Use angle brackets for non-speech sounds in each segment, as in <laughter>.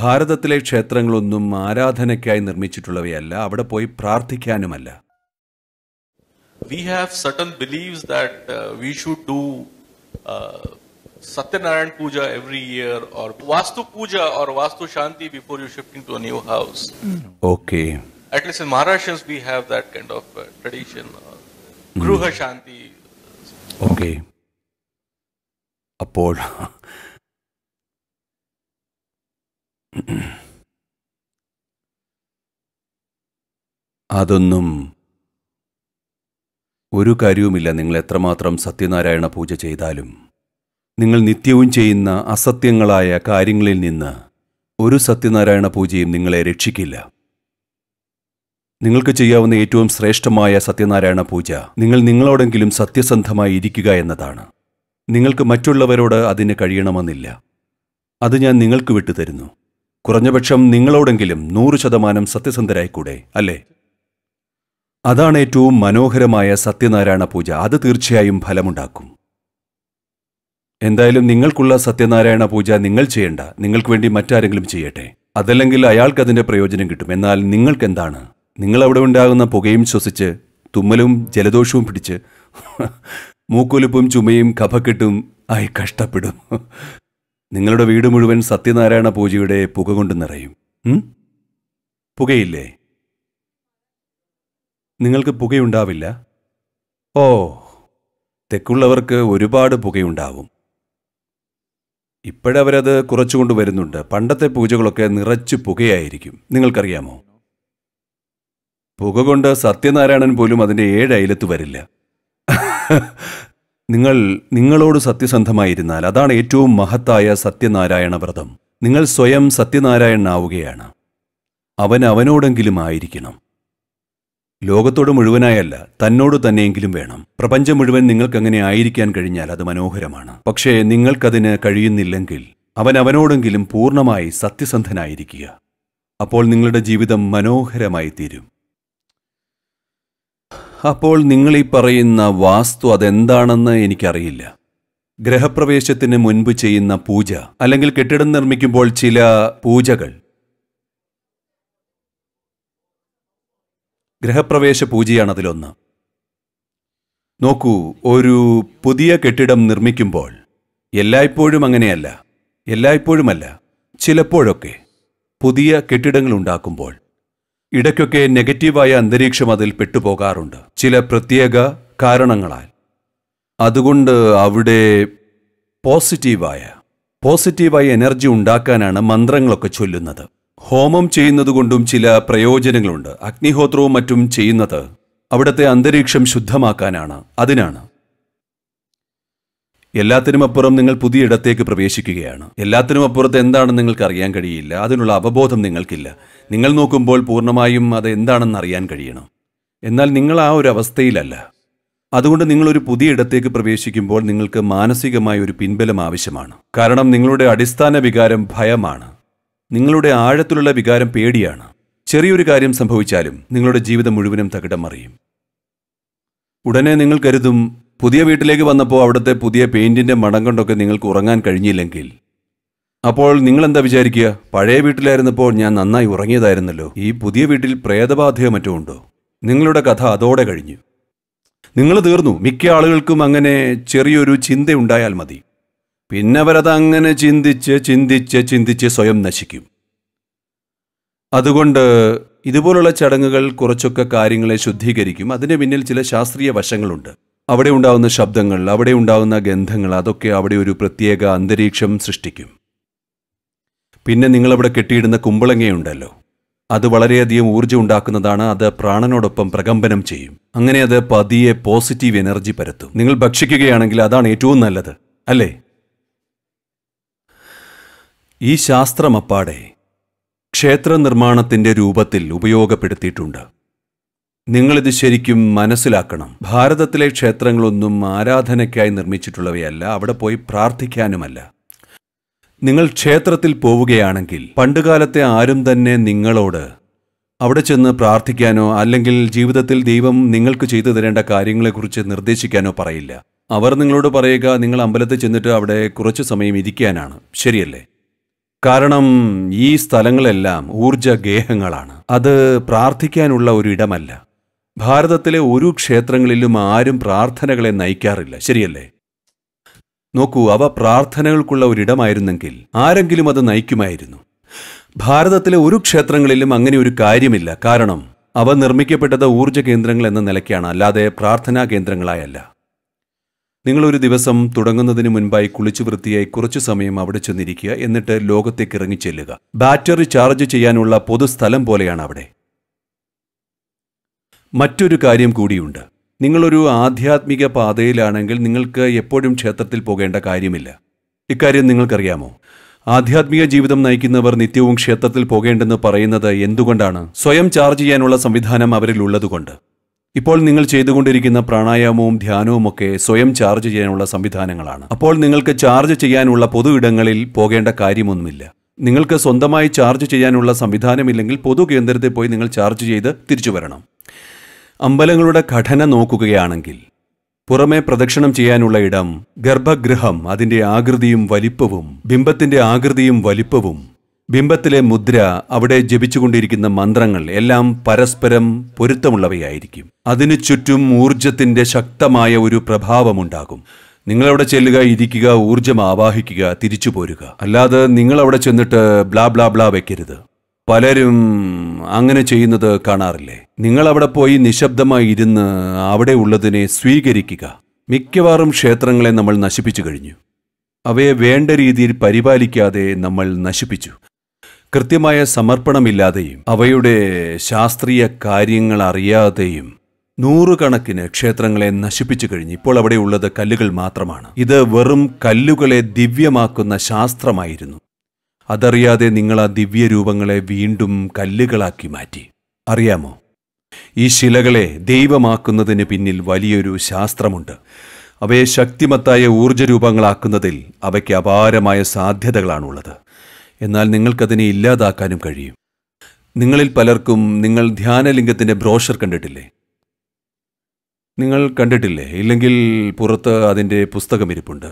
ഭാരതത്തിലെ ക്ഷേത്രങ്ങളൊന്നും ആരാധനയ്ക്കായി നിർമ്മിച്ചിട്ടുള്ളവയല്ല അവിടെ പോയി പ്രാർത്ഥിക്കാനുമല്ല we have certain believe that we should do Satyanarayan puja every year or Vastu puja or Vastu Shanti before you shifting to new house okay at least in Maharashtra's we have that kind of tradition Grihashanti okay അപ്പോൾ <clears throat> അതൊന്നും ഒരു കാര്യവുമില്ല നിങ്ങൾ എത്രമാത്രം സത്യനാരായണ പൂജ ചെയ്താലും നിങ്ങൾ നിത്യവും ചെയ്യുന്ന അസത്യങ്ങളായ കാര്യങ്ങളിൽ നിന്ന് ഒരു സത്യനാരായണ പൂജയും നിങ്ങളെ രക്ഷിക്കില്ല നിങ്ങൾക്ക് ചെയ്യാവുന്ന ഏറ്റവും ശ്രേഷ്ഠമായ സത്യനാരായണ പൂജ നിങ്ങൾ നിങ്ങളോടെങ്കിലും സത്യസന്ധമായി ഇരിക്കുക എന്നതാണ് നിങ്ങൾക്ക് മറ്റുള്ളവരോട് അതിന് കഴിയണമെന്നില്ല അത് ഞാൻ നിങ്ങൾക്ക് വിട്ടുതരുന്നു കുറഞ്ഞപക്ഷം നിങ്ങളോടെങ്കിലും നൂറു ശതമാനം സത്യസന്ധരായിക്കൂടെ അല്ലേ അതാണ് ഏറ്റവും മനോഹരമായ സത്യനാരായണ പൂജ അത് തീർച്ചയായും ഫലമുണ്ടാക്കും എന്തായാലും നിങ്ങൾക്കുള്ള സത്യനാരായണ പൂജ നിങ്ങൾ ചെയ്യേണ്ട നിങ്ങൾക്ക് വേണ്ടി മറ്റാരെങ്കിലും ചെയ്യട്ടെ അതല്ലെങ്കിൽ അയാൾക്ക് അതിന്റെ പ്രയോജനം കിട്ടും എന്നാൽ നിങ്ങൾക്ക് എന്താണ് നിങ്ങൾ അവിടെ ഉണ്ടാകുന്ന പുകയും ശ്വസിച്ച് തുമ്മലും ജലദോഷവും പിടിച്ച് മൂക്കൊലിപ്പും ചുമയും കഫക്കെട്ടും ആയി കഷ്ടപ്പെടും നിങ്ങളുടെ വീട് മുഴുവൻ സത്യനാരായണ പൂജയുടെ പുക കൊണ്ട് നിറയും പുകയില്ലേ നിങ്ങൾക്ക് പുകയുണ്ടാവില്ല ഓ തെക്കുള്ളവർക്ക് ഒരുപാട് പുകയുണ്ടാവും ഇപ്പോഴവരത് കുറച്ചുകൊണ്ട് വരുന്നുണ്ട് പണ്ടത്തെ പൂജകളൊക്കെ നിറച്ച് പുകയായിരിക്കും നിങ്ങൾക്കറിയാമോ പുക കൊണ്ട് സത്യനാരായണൻ പോലും അതിൻ്റെ ഏഴ് അയലത്ത് വരില്ല നിങ്ങൾ നിങ്ങളോട് സത്യസന്ധമായിരുന്നാൽ അതാണ് ഏറ്റവും മഹത്തായ സത്യനാരായണ വ്രതം നിങ്ങൾ സ്വയം സത്യനാരായണനാവുകയാണ് അവൻ അവനോടെങ്കിലും ആയിരിക്കണം ലോകത്തോട് മുഴുവനായല്ല തന്നോട് തന്നെയെങ്കിലും വേണം പ്രപഞ്ചം മുഴുവൻ നിങ്ങൾക്കങ്ങനെ ആയിരിക്കാൻ കഴിഞ്ഞാൽ അത് മനോഹരമാണ് പക്ഷേ നിങ്ങൾക്കതിന് കഴിയുന്നില്ലെങ്കിൽ അവൻ അവനോടെങ്കിലും പൂർണ്ണമായി സത്യസന്ധനായിരിക്കുക അപ്പോൾ നിങ്ങളുടെ ജീവിതം മനോഹരമായി തീരും അപ്പോൾ നിങ്ങൾ ഈ പറയുന്ന വാസ്തു അതെന്താണെന്ന് എനിക്കറിയില്ല ഗ്രഹപ്രവേശത്തിന് മുൻപ് ചെയ്യുന്ന പൂജ അല്ലെങ്കിൽ കെട്ടിടം നിർമ്മിക്കുമ്പോൾ ചില പൂജകൾ ഗ്രഹപ്രവേശ പൂജയാണ് അതിലൊന്ന് നോക്കൂ ഒരു പുതിയ കെട്ടിടം നിർമ്മിക്കുമ്പോൾ എല്ലായ്പ്പോഴും അങ്ങനെയല്ല എല്ലായ്പ്പോഴുമല്ല ചിലപ്പോഴൊക്കെ പുതിയ കെട്ടിടങ്ങൾ ഉണ്ടാക്കുമ്പോൾ ഇടയ്ക്കൊക്കെ നെഗറ്റീവായ അന്തരീക്ഷം അതിൽ പെട്ടുപോകാറുണ്ട് ചില പ്രത്യേക കാരണങ്ങളാൽ അതുകൊണ്ട് അവിടെ പോസിറ്റീവായ പോസിറ്റീവായ എനർജി ഉണ്ടാക്കാനാണ് മന്ത്രങ്ങളൊക്കെ ചൊല്ലുന്നത് ഹോമം ചെയ്യുന്നതുകൊണ്ടും ചില പ്രയോജനങ്ങളുണ്ട് അഗ്നിഹോത്രവും മറ്റും ചെയ്യുന്നത് അവിടുത്തെ അന്തരീക്ഷം ശുദ്ധമാക്കാനാണ് അതിനാണ് എല്ലാത്തിനും അപ്പുറം നിങ്ങൾ പുതിയ ഇടത്തേക്ക് പ്രവേശിക്കുകയാണ് എല്ലാത്തിനും അപ്പുറത്ത് എന്താണെന്ന് നിങ്ങൾക്ക് അറിയാൻ കഴിയില്ല അതിനുള്ള അവബോധം നിങ്ങൾക്കില്ല നിങ്ങൾ നോക്കുമ്പോൾ പൂർണ്ണമായും അത് എന്താണെന്ന് അറിയാൻ കഴിയണം എന്നാൽ നിങ്ങൾ ആ ഒരു അവസ്ഥയിലല്ല അതുകൊണ്ട് നിങ്ങൾ ഒരു പുതിയ ഇടത്തേക്ക് പ്രവേശിക്കുമ്പോൾ നിങ്ങൾക്ക് മാനസികമായ ഒരു പിൻബലം ആവശ്യമാണ് കാരണം നിങ്ങളുടെ അടിസ്ഥാന വികാരം ഭയമാണ് നിങ്ങളുടെ ആഴത്തിലുള്ള വികാരം പേടിയാണ് ചെറിയൊരു കാര്യം സംഭവിച്ചാലും നിങ്ങളുടെ ജീവിതം മുഴുവനും തകിടം അറിയും ഉടനെ നിങ്ങൾ കരുതും പുതിയ വീട്ടിലേക്ക് വന്നപ്പോൾ അവിടുത്തെ പുതിയ പെയിന്റിന്റെ മണം കൊണ്ടൊക്കെ നിങ്ങൾക്ക് ഉറങ്ങാൻ കഴിഞ്ഞില്ലെങ്കിൽ അപ്പോൾ നിങ്ങൾ എന്താ വിചാരിക്കുക പഴയ വീട്ടിലായിരുന്നപ്പോൾ ഞാൻ നന്നായി ഉറങ്ങിയതായിരുന്നല്ലോ ഈ പുതിയ വീട്ടിൽ പ്രേതബാധയോ മറ്റോ ഉണ്ടോ നിങ്ങളുടെ കഥ അതോടെ കഴിഞ്ഞു നിങ്ങൾ തീർന്നു മിക്ക ആളുകൾക്കും അങ്ങനെ ചെറിയൊരു ചിന്തയുണ്ടായാൽ മതി പിന്നെ അവരത് അങ്ങനെ ചിന്തിച്ച് ചിന്തിച്ച് ചിന്തിച്ച് സ്വയം നശിക്കും അതുകൊണ്ട് ഇതുപോലുള്ള ചടങ്ങുകൾ കുറച്ചൊക്കെ കാര്യങ്ങളെ ശുദ്ധീകരിക്കും അതിന് പിന്നിൽ ചില ശാസ്ത്രീയ വശങ്ങളുണ്ട് അവിടെ ഉണ്ടാകുന്ന ശബ്ദങ്ങൾ അവിടെ ഉണ്ടാകുന്ന ഗന്ധങ്ങൾ അതൊക്കെ അവിടെ ഒരു പ്രത്യേക അന്തരീക്ഷം സൃഷ്ടിക്കും പിന്നെ നിങ്ങളവിടെ കെട്ടിയിടുന്ന കുമ്പളങ്ങയുണ്ടല്ലോ അത് വളരെയധികം ഊർജ്ജം ഉണ്ടാക്കുന്നതാണ് അത് പ്രാണനോടൊപ്പം പ്രകമ്പനം ചെയ്യും അങ്ങനെ അത് പതിയെ പോസിറ്റീവ് എനർജി പരത്തും നിങ്ങൾ ഭക്ഷിക്കുകയാണെങ്കിൽ അതാണ് ഏറ്റവും നല്ലത് അല്ലേ ഈ ശാസ്ത്രമപ്പാടെ ക്ഷേത്ര നിർമ്മാണത്തിൻ്റെ രൂപത്തിൽ ഉപയോഗപ്പെടുത്തിയിട്ടുണ്ട് നിങ്ങളിത് ശരിക്കും മനസ്സിലാക്കണം ഭാരതത്തിലെ ക്ഷേത്രങ്ങളൊന്നും ആരാധനയ്ക്കായി നിർമ്മിച്ചിട്ടുള്ളവയല്ല അവിടെ പോയി പ്രാർത്ഥിക്കാനുമല്ല നിങ്ങൾ ക്ഷേത്രത്തിൽ പോവുകയാണെങ്കിൽ പണ്ടുകാലത്തെ ആരും തന്നെ നിങ്ങളോട് അവിടെ ചെന്ന് പ്രാർത്ഥിക്കാനോ അല്ലെങ്കിൽ ജീവിതത്തിൽ ദൈവം നിങ്ങൾക്ക് ചെയ്തു തരേണ്ട കാര്യങ്ങളെക്കുറിച്ച് നിർദ്ദേശിക്കാനോ പറയില്ല അവർ നിങ്ങളോട് പറയുക നിങ്ങൾ അമ്പലത്തിൽ ചെന്നിട്ട് അവിടെ കുറച്ച് സമയം ഇരിക്കാനാണ് ശരിയല്ലേ കാരണം ഈ സ്ഥലങ്ങളെല്ലാം ഊർജ ഗേഹങ്ങളാണ് അത് പ്രാർത്ഥിക്കാനുള്ള ഒരിടമല്ല ഭാരതത്തിലെ ഒരു ക്ഷേത്രങ്ങളിലും ആരും പ്രാർത്ഥനകളെ നയിക്കാറില്ല ശരിയല്ലേ നോക്കൂ അവ പ്രാർത്ഥനകൾക്കുള്ള ഒരിടമായിരുന്നെങ്കിൽ ആരെങ്കിലും അത് നയിക്കുമായിരുന്നു ഭാരതത്തിലെ ഒരു ക്ഷേത്രങ്ങളിലും അങ്ങനെ ഒരു കാര്യമില്ല കാരണം അവ നിർമ്മിക്കപ്പെട്ടത് ഊർജ്ജ കേന്ദ്രങ്ങൾ എന്ന നിലയ്ക്കാണ് അല്ലാതെ പ്രാർത്ഥനാ കേന്ദ്രങ്ങളായല്ല നിങ്ങളൊരു ദിവസം തുടങ്ങുന്നതിന് മുൻപായി കുളിച്ചു വൃത്തിയായി കുറച്ചു സമയം അവിടെ ചെന്നിരിക്കുക എന്നിട്ട് ലോകത്തേക്ക് ഇറങ്ങി ചെല്ലുക ബാറ്ററി ചാർജ് ചെയ്യാനുള്ള പൊതുസ്ഥലം പോലെയാണ് അവിടെ മറ്റൊരു കാര്യം കൂടിയുണ്ട് നിങ്ങളൊരു ആധ്യാത്മിക പാതയിലാണെങ്കിൽ നിങ്ങൾക്ക് എപ്പോഴും ക്ഷേത്രത്തിൽ പോകേണ്ട കാര്യമില്ല ഇക്കാര്യം നിങ്ങൾക്കറിയാമോ ആധ്യാത്മിക ജീവിതം നയിക്കുന്നവർ നിത്യവും ക്ഷേത്രത്തിൽ പോകേണ്ടെന്ന് പറയുന്നത് എന്തുകൊണ്ടാണ് സ്വയം ചാർജ് ചെയ്യാനുള്ള സംവിധാനം അവരിൽ ഉള്ളതുകൊണ്ട് ഇപ്പോൾ നിങ്ങൾ ചെയ്തുകൊണ്ടിരിക്കുന്ന പ്രാണായാമവും ധ്യാനവും ഒക്കെ സ്വയം ചാർജ് ചെയ്യാനുള്ള സംവിധാനങ്ങളാണ് അപ്പോൾ നിങ്ങൾക്ക് ചാർജ് ചെയ്യാനുള്ള പൊതു ഇടങ്ങളിൽ പോകേണ്ട കാര്യമൊന്നുമില്ല നിങ്ങൾക്ക് സ്വന്തമായി ചാർജ് ചെയ്യാനുള്ള സംവിധാനമില്ലെങ്കിൽ പൊതു കേന്ദ്രത്തിൽ പോയി നിങ്ങൾ ചാർജ് ചെയ്ത് തിരിച്ചു വരണം അമ്പലങ്ങളുടെ ഘടന നോക്കുകയാണെങ്കിൽ പുറമെ പ്രദക്ഷിണം ചെയ്യാനുള്ള ഇടം ഗർഭഗൃഹം അതിൻ്റെ ആകൃതിയും വലിപ്പവും ബിംബത്തിൻ്റെ ആകൃതിയും വലിപ്പവും ബിംബത്തിലെ മുദ്ര അവിടെ ജപിച്ചുകൊണ്ടിരിക്കുന്ന മന്ത്രങ്ങൾ എല്ലാം പരസ്പരം പൊരുത്തമുള്ളവയായിരിക്കും അതിനു ചുറ്റും ഊർജത്തിന്റെ ശക്തമായ ഒരു പ്രഭാവമുണ്ടാകും നിങ്ങളവിടെ ചെല്ലുക ഇരിക്കുക ഊർജം ആവാഹിക്കുക തിരിച്ചു പോരുക അല്ലാതെ നിങ്ങളവിടെ ചെന്നിട്ട് ബ്ലാ ബ്ലാ ബ്ലാ വെക്കരുത് പലരും അങ്ങനെ ചെയ്യുന്നത് കാണാറില്ലേ നിങ്ങൾ അവിടെ പോയി നിശബ്ദമായി ഇരുന്ന് അവിടെ ഉള്ളതിനെ സ്വീകരിക്കുക മിക്കവാറും ക്ഷേത്രങ്ങളെ നമ്മൾ നശിപ്പിച്ചു കഴിഞ്ഞു അവയെ വേണ്ട രീതിയിൽ പരിപാലിക്കാതെ നമ്മൾ നശിപ്പിച്ചു കൃത്യമായ സമർപ്പണമില്ലാതെയും അവയുടെ ശാസ്ത്രീയ കാര്യങ്ങൾ അറിയാതെയും നൂറുകണക്കിന് ക്ഷേത്രങ്ങളെ നശിപ്പിച്ചു കഴിഞ്ഞു ഇപ്പോൾ അവിടെയുള്ളത് കല്ലുകൾ മാത്രമാണ് ഇത് വെറും കല്ലുകളെ ദിവ്യമാക്കുന്ന ശാസ്ത്രമായിരുന്നു അതറിയാതെ നിങ്ങൾ ആ ദിവ്യരൂപങ്ങളെ വീണ്ടും കല്ലുകളാക്കി മാറ്റി അറിയാമോ ഈ ശിലകളെ ദൈവമാക്കുന്നതിന് പിന്നിൽ വലിയൊരു ശാസ്ത്രമുണ്ട് അവയെ ശക്തിമത്തായ ഊർജ്ജരൂപങ്ങളാക്കുന്നതിൽ അവയ്ക്ക് അപാരമായ സാധ്യതകളാണുള്ളത് എന്നാൽ നിങ്ങൾക്കതിനെ ഇല്ലാതാക്കാനും കഴിയും നിങ്ങളിൽ പലർക്കും നിങ്ങൾ ധ്യാനലിംഗത്തിൻ്റെ ബ്രോഷർ കണ്ടിട്ടില്ലേ നിങ്ങൾ കണ്ടിട്ടില്ലേ ഇല്ലെങ്കിൽ പുറത്ത് അതിൻ്റെ പുസ്തകം ഇരിപ്പുണ്ട്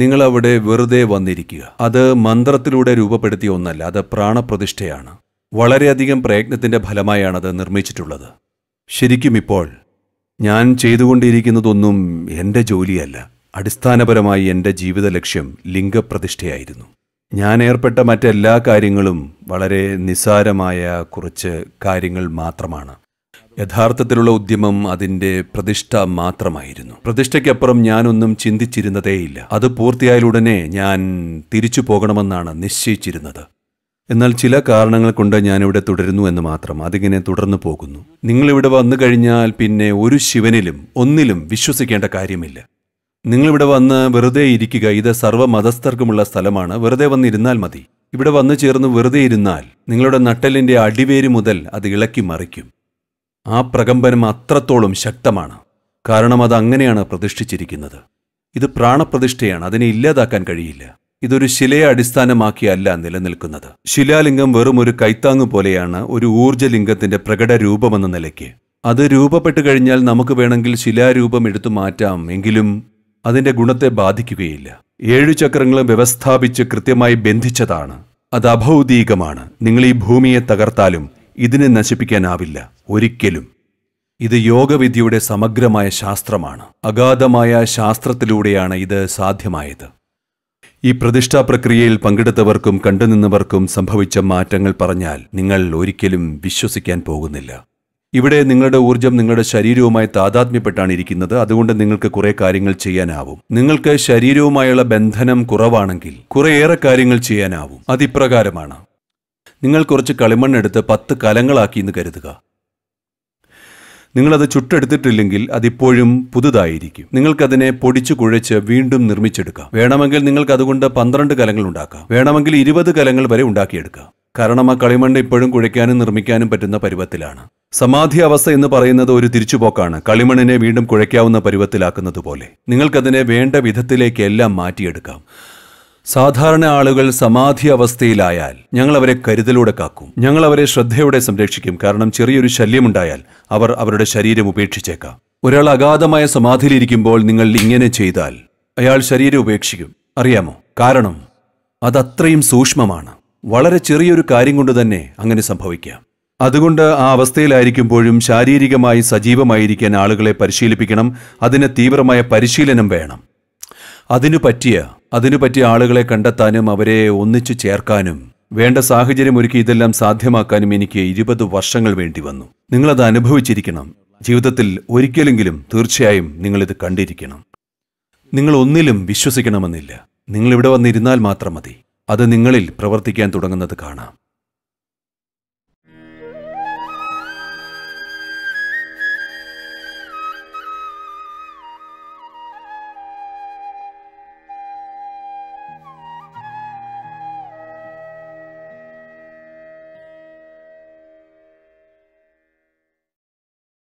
നിങ്ങൾ അവിടെ വെറുതെ വന്നിരിക്കുക അത് മന്ത്രത്തിലൂടെ രൂപപ്പെടുത്തിയ ഒന്നല്ല അത് പ്രാണപ്രതിഷ്ഠയാണ് വളരെയധികം പ്രയത്നത്തിൻ്റെ ഫലമായാണത് നിർമ്മിച്ചിട്ടുള്ളത് ശരിക്കും ഇപ്പോൾ ഞാൻ ചെയ്തുകൊണ്ടിരിക്കുന്നതൊന്നും എൻ്റെ ജോലിയല്ല അടിസ്ഥാനപരമായി എൻ്റെ ജീവിത ലക്ഷ്യം ലിംഗപ്രതിഷ്ഠയായിരുന്നു ഞാൻ ഏർപ്പെട്ട മറ്റെല്ലാ കാര്യങ്ങളും വളരെ നിസ്സാരമായ കുറച്ച് കാര്യങ്ങൾ മാത്രമാണ് യഥാർത്ഥത്തിലുള്ള ഉദ്യമം അതിന്റെ പ്രതിഷ്ഠ മാത്രമായിരുന്നു പ്രതിഷ്ഠയ്ക്കപ്പുറം ഞാനൊന്നും ചിന്തിച്ചിരുന്നതേയില്ല അത് പൂർത്തിയായാലുടനെ ഞാൻ തിരിച്ചു പോകണമെന്നാണ് നിശ്ചയിച്ചിരുന്നത് എന്നാൽ ചില കാരണങ്ങൾ കൊണ്ട് ഞാനിവിടെ തുടരുന്നു എന്ന് മാത്രം അതിങ്ങനെ തുടർന്നു പോകുന്നു നിങ്ങളിവിടെ വന്നു കഴിഞ്ഞാൽ പിന്നെ ഒരു ശിവനിലും ഒന്നിലും വിശ്വസിക്കേണ്ട കാര്യമില്ല നിങ്ങളിവിടെ വന്ന് വെറുതെ ഇരിക്കുക ഇത് സർവ്വമതസ്ഥർക്കുമുള്ള സ്ഥലമാണ് വെറുതെ വന്നിരുന്നാൽ മതി ഇവിടെ വന്നു ചേർന്ന് വെറുതെ ഇരുന്നാൽ നിങ്ങളുടെ നട്ടലിന്റെ അടിവേര് മുതൽ അത് ഇളക്കി മറിക്കും ആ പ്രകമ്പനം അത്രത്തോളം ശക്തമാണ് കാരണം അത് അങ്ങനെയാണ് പ്രതിഷ്ഠിച്ചിരിക്കുന്നത് ഇത് പ്രാണപ്രതിഷ്ഠയാണ് അതിനെ ഇല്ലാതാക്കാൻ കഴിയില്ല ഇതൊരു ശിലയെ അടിസ്ഥാനമാക്കിയല്ല നിലനിൽക്കുന്നത് ശിലാലിംഗം വെറും ഒരു കൈത്താങ്ങ് പോലെയാണ് ഒരു ഊർജ്ജലിംഗത്തിന്റെ പ്രകട രൂപമെന്ന നിലയ്ക്ക് അത് രൂപപ്പെട്ടു കഴിഞ്ഞാൽ നമുക്ക് വേണമെങ്കിൽ ശിലാരൂപം എടുത്തു മാറ്റാം എങ്കിലും അതിന്റെ ഗുണത്തെ ബാധിക്കുകയില്ല ഏഴു ചക്രങ്ങളും വ്യവസ്ഥാപിച്ച് കൃത്യമായി ബന്ധിച്ചതാണ് അത് അഭൗതികമാണ് നിങ്ങൾ ഈ ഭൂമിയെ തകർത്താലും ഇതിനെ നശിപ്പിക്കാനാവില്ല ഒരിക്കലും ഇത് യോഗവിദ്യയുടെ സമഗ്രമായ ശാസ്ത്രമാണ് അഗാധമായ ശാസ്ത്രത്തിലൂടെയാണ് ഇത് സാധ്യമായത് ഈ പ്രതിഷ്ഠാ പ്രക്രിയയിൽ പങ്കെടുത്തവർക്കും കണ്ടുനിന്നവർക്കും സംഭവിച്ച മാറ്റങ്ങൾ പറഞ്ഞാൽ നിങ്ങൾ ഒരിക്കലും വിശ്വസിക്കാൻ പോകുന്നില്ല ഇവിടെ നിങ്ങളുടെ ഊർജം നിങ്ങളുടെ ശരീരവുമായി താതാത്മ്യപ്പെട്ടാണ് ഇരിക്കുന്നത് അതുകൊണ്ട് നിങ്ങൾക്ക് കുറെ കാര്യങ്ങൾ ചെയ്യാനാവും നിങ്ങൾക്ക് ശരീരവുമായുള്ള ബന്ധനം കുറവാണെങ്കിൽ കുറേയേറെ കാര്യങ്ങൾ ചെയ്യാനാവും അതിപ്രകാരമാണ് നിങ്ങൾ കുറച്ച് കളിമണ്ണെടുത്ത് പത്ത് കലങ്ങളാക്കി എന്ന് കരുതുക നിങ്ങളത് ചുട്ടെടുത്തിട്ടില്ലെങ്കിൽ അതിപ്പോഴും പുതുതായിരിക്കും നിങ്ങൾക്കതിനെ പൊടിച്ചു കുഴച്ച് വീണ്ടും നിർമ്മിച്ചെടുക്കാം വേണമെങ്കിൽ നിങ്ങൾക്ക് അതുകൊണ്ട് പന്ത്രണ്ട് കലങ്ങൾ ഉണ്ടാക്കാം വേണമെങ്കിൽ ഇരുപത് കലങ്ങൾ വരെ ഉണ്ടാക്കിയെടുക്കാം കാരണം ആ കളിമണ്ണ് ഇപ്പോഴും കുഴയ്ക്കാനും നിർമ്മിക്കാനും പറ്റുന്ന പരുവത്തിലാണ് സമാധി അവസ്ഥ എന്ന് പറയുന്നത് ഒരു തിരിച്ചുപോക്കാണ് കളിമണ്ണിനെ വീണ്ടും കുഴയ്ക്കാവുന്ന പരുവത്തിലാക്കുന്നത് പോലെ നിങ്ങൾക്കതിനെ വേണ്ട വിധത്തിലേക്കെല്ലാം മാറ്റിയെടുക്കാം സാധാരണ ആളുകൾ സമാധി അവസ്ഥയിലായാൽ ഞങ്ങൾ അവരെ കരുതലൂടെ കാക്കും ഞങ്ങൾ അവരെ ശ്രദ്ധയോടെ സംരക്ഷിക്കും കാരണം ചെറിയൊരു ശല്യമുണ്ടായാൽ അവർ അവരുടെ ശരീരം ഉപേക്ഷിച്ചേക്കാം ഒരാൾ അഗാധമായ സമാധിയിലിരിക്കുമ്പോൾ നിങ്ങൾ ഇങ്ങനെ ചെയ്താൽ അയാൾ ശരീരം ഉപേക്ഷിക്കും അറിയാമോ കാരണം അതത്രയും സൂക്ഷ്മമാണ് വളരെ ചെറിയൊരു കാര്യം കൊണ്ട് തന്നെ അങ്ങനെ സംഭവിക്കാം അതുകൊണ്ട് ആ അവസ്ഥയിലായിരിക്കുമ്പോഴും ശാരീരികമായി സജീവമായിരിക്കാൻ ആളുകളെ പരിശീലിപ്പിക്കണം അതിന് തീവ്രമായ പരിശീലനം വേണം അതിനു പറ്റിയ അതിനു പറ്റിയ ആളുകളെ കണ്ടെത്താനും അവരെ ഒന്നിച്ചു ചേർക്കാനും വേണ്ട സാഹചര്യം ഒരുക്കി ഇതെല്ലാം സാധ്യമാക്കാനും എനിക്ക് ഇരുപത് വർഷങ്ങൾ വേണ്ടി വന്നു നിങ്ങളത് അനുഭവിച്ചിരിക്കണം ജീവിതത്തിൽ ഒരിക്കലെങ്കിലും തീർച്ചയായും നിങ്ങളിത് കണ്ടിരിക്കണം നിങ്ങൾ ഒന്നിലും വിശ്വസിക്കണമെന്നില്ല നിങ്ങളിവിടെ വന്നിരുന്നാൽ മാത്രം മതി അത് നിങ്ങളിൽ പ്രവർത്തിക്കാൻ തുടങ്ങുന്നത് കാണാം